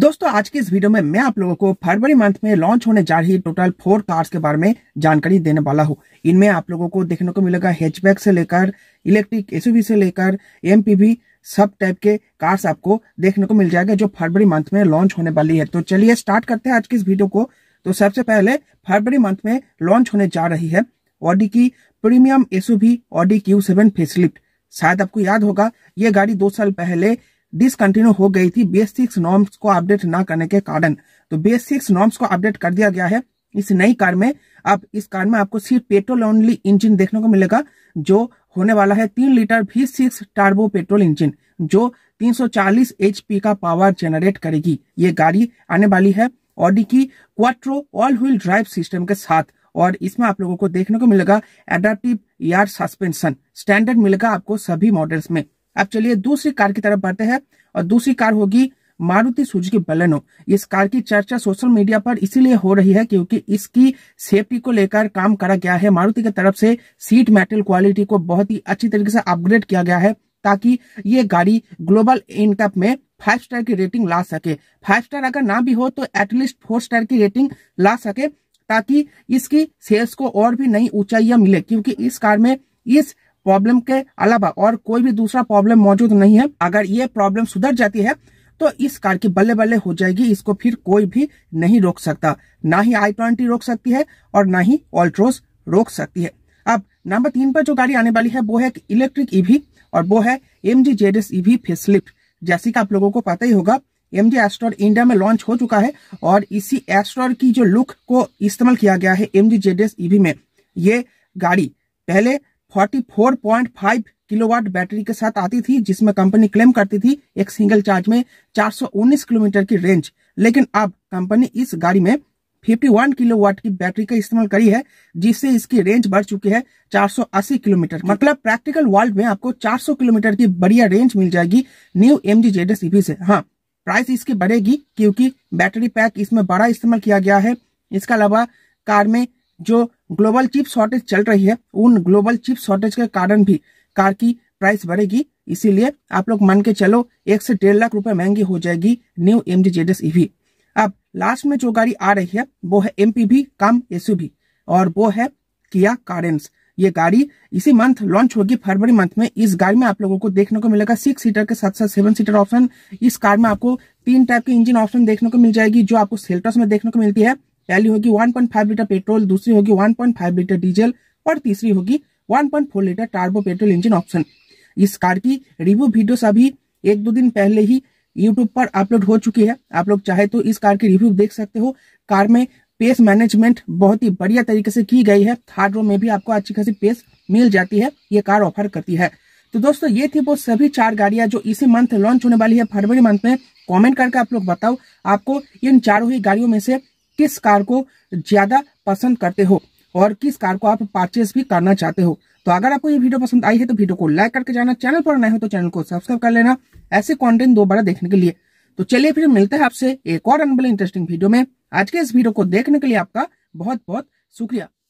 दोस्तों आज की इस वीडियो में मैं आप लोगों को फरवरी मंथ में लॉन्च होने जा रही टोटल फोर कार्स के बारे में जानकारी देने वाला हूँ इनमें आप लोगों को देखने को मिलेगा हैचबैक से लेकर इलेक्ट्रिक एसयूवी से लेकर एमपीवी सब टाइप के कार्स आपको देखने को मिल जाएगा जो फरवरी मंथ में लॉन्च होने वाली है तो चलिए स्टार्ट करते हैं आज की इस वीडियो को तो सबसे पहले फरवरी मंथ में लॉन्च होने जा रही है ऑडी की premium SUV Audi Q seven शायद आपको याद होगा ये गाड़ी दो साल पहले डिसकंटिन्यू हो गई थी बेस सिक्स नॉर्म्स को अपडेट ना करने के कारण तो बेसिक्स नॉर्म्स को अपडेट कर दिया गया है इस नई कार में अब इस कार में आपको सिर्फ पेट्रोल ओनली इंजन देखने को मिलेगा जो होने वाला है तीन लीटर भी सिक्स टार्बो पेट्रोल इंजन जो 340 एचपी का पावर जनरेट करेगी ये गाड़ी आने वाली है ऑडी की quattro all wheel drive system के साथ और इसमें आप लोगों को देखने को मिलेगा एडाप्टिव यार सस्पेंशन स्टैंडर्ड मिलेगा आपको सभी मॉडल्स में अब चलिए दूसरी कार की तरफ बढ़ते हैं और दूसरी कार होगी मारुति सुजुकी बलेनो इस कार की चर्चा सोशल मीडिया पर इसीलिए हो रही है क्योंकि इसकी सेफ्टी को लेकर काम करा गया है मारुति की तरफ से सीट मेटल क्वालिटी को बहुत ही अच्छी तरीके से अपग्रेड किया गया है ताकि ये गाड़ी ग्लोबल इनकप में फाइव स्टार की रेटिंग ला सके फाइव स्टार अगर ना भी हो तो एटलीस्ट फोर स्टार की रेटिंग ला सके ताकि इसकी सेल्स को और भी नई ऊंचाइयां मिले क्योंकि इस कार में इस प्रॉब्लम के अलावा और कोई भी दूसरा प्रॉब्लम मौजूद नहीं है अगर ये प्रॉब्लम सुधर जाती है तो इस कार की बल्ले बल्ले हो जाएगी इसको फिर कोई भी नहीं रोक सकता ना ही आई ट्वेंटी रोक सकती है और ना ही ऑल्ट्रोस रोक सकती है अब नंबर तीन पर जो गाड़ी आने वाली है वो है इलेक्ट्रिक ईवी e और वो है M G Z S EV facelift जैसे कि आप लोगों को पता ही होगा एम जी एस्ट्रॉर इंडिया में लॉन्च हो चुका है और इसी एस्ट्रॉर की जो लुक को इस्तेमाल किया गया है M G Z S EV में ये गाड़ी पहले 44.5 किलोवाट बैटरी के साथ आती थी जिसमें कंपनी क्लेम करती थी एक सिंगल चार्ज में 419 किलोमीटर की रेंज लेकिन अब कंपनी इस गाड़ी में 51 किलोवाट की बैटरी का इस्तेमाल करी है जिससे इसकी रेंज बढ़ चुकी है 480 किलोमीटर मतलब प्रैक्टिकल वर्ल्ड में आपको 400 किलोमीटर की बढ़िया रेंज मिल जाएगी new M G Z S से हाँ प्राइस इसकी बढ़ेगी क्योंकि बैटरी पैक इसमें बड़ा इस्तेमाल किया गया है इसके अलावा कार में जो ग्लोबल चिप शॉर्टेज चल रही है उन ग्लोबल चिप शॉर्टेज के कारण भी कार की प्राइस बढ़ेगी इसीलिए आप लोग मान के चलो एक से डेढ़ लाख रुपए महंगी हो जाएगी न्यू एम जी जेड अब लास्ट में जो गाड़ी आ रही है वो है एम पी भी कम एस और वो है किया कारेंस ये गाड़ी इसी मंथ लॉन्च होगी फरवरी मंथ में इस गाड़ी में आप लोगों को देखने को मिलेगा सिक्स सीटर के साथ साथ सेवन सीटर ऑप्शन इस कार में आपको तीन टाइप के इंजन ऑप्शन देखने को मिल जाएगी जो आपको सेल्टॉस में देखने को मिलती है पहली होगी 1.5 लीटर पेट्रोल दूसरी होगी 1.5 लीटर डीजल और तीसरी होगी 1.4 litre turbo petrol engine option इस कार की रिव्यू वीडियो सभी एक दो दिन पहले ही यूट्यूब पर अपलोड हो चुकी है आप लोग चाहे तो इस कार की रिव्यू देख सकते हो कार में पेस मैनेजमेंट बहुत ही बढ़िया तरीके से की गई है थर्ड रो में भी आपको अच्छी खासी पेस मिल जाती है ये कार ऑफर करती है तो दोस्तों ये थी वो सभी चार गाड़ियां जो इसी मंथ लॉन्च होने वाली है फरवरी मंथ में कमेंट करके आप लोग बताओ आपको इन चारों ही गाड़ियों में से किस कार को ज्यादा पसंद करते हो और किस कार को आप परचेस भी करना चाहते हो तो अगर आपको ये वीडियो पसंद आई है तो वीडियो को लाइक करके जाना चैनल पर नए हो तो चैनल को सब्सक्राइब कर लेना ऐसे कॉन्टेंट दोबारा देखने के लिए तो चलिए फिर मिलते हैं आपसे एक और अनबल इंटरेस्टिंग वीडियो में आज के इस वीडियो को देखने के लिए आपका बहुत बहुत शुक्रिया